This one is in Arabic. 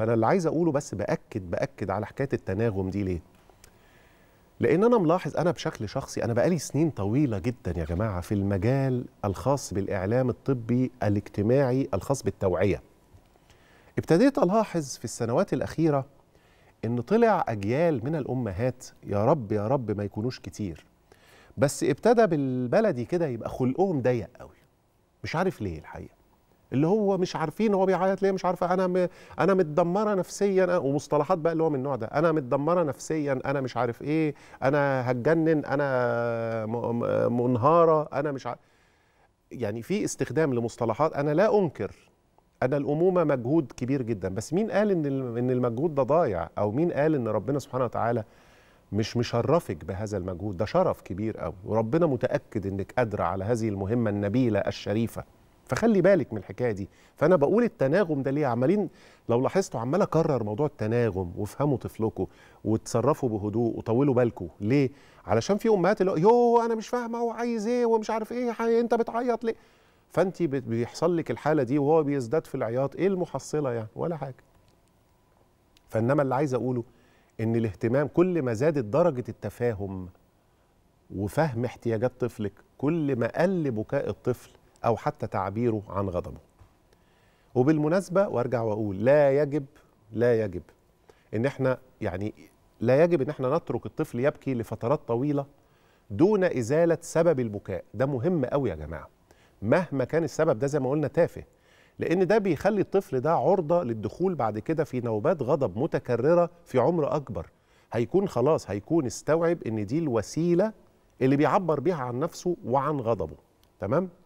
فانا اللي عايز اقوله بس باكد باكد على حكايه التناغم دي ليه لان انا ملاحظ انا بشكل شخصي انا بقالي سنين طويله جدا يا جماعه في المجال الخاص بالاعلام الطبي الاجتماعي الخاص بالتوعيه ابتديت الاحظ في السنوات الاخيره ان طلع اجيال من الامهات يا رب يا رب ما يكونوش كتير بس ابتدى بالبلدي كده يبقى خلقهم ضيق قوي مش عارف ليه الحقيقه اللي هو مش عارفين هو بيعيط ليه مش عارفه انا م... انا متدمره نفسيا ومصطلحات بقى اللي هو من النوع ده انا متدمره نفسيا انا مش عارف ايه انا هتجنن انا م... منهاره انا مش عارف يعني في استخدام لمصطلحات انا لا انكر ان الامومه مجهود كبير جدا بس مين قال ان ان المجهود ده ضايع او مين قال ان ربنا سبحانه وتعالى مش مشرفك بهذا المجهود ده شرف كبير قوي وربنا متاكد انك قادره على هذه المهمه النبيله الشريفه فخلي بالك من الحكايه دي فانا بقول التناغم ده ليه عمالين لو لاحظتوا عمال اكرر موضوع التناغم وافهموا طفلكم وتصرفوا بهدوء وطولوا بالكم ليه علشان في امهات اللي يو انا مش فاهمه هو عايز ايه ومش عارف ايه انت بتعيط ليه فانت بيحصل لك الحاله دي وهو بيزداد في العياط ايه المحصله يعني ولا حاجه فانما اللي عايز اقوله ان الاهتمام كل ما زادت درجه التفاهم وفهم احتياجات طفلك كل ما قل بكاء الطفل أو حتى تعبيره عن غضبه وبالمناسبة وارجع وأقول لا يجب لا يجب إن احنا يعني لا يجب إن احنا نترك الطفل يبكي لفترات طويلة دون إزالة سبب البكاء ده مهم قوي يا جماعة مهما كان السبب ده زي ما قلنا تافه لأن ده بيخلي الطفل ده عرضة للدخول بعد كده في نوبات غضب متكررة في عمر أكبر هيكون خلاص هيكون استوعب إن دي الوسيلة اللي بيعبر بيها عن نفسه وعن غضبه تمام؟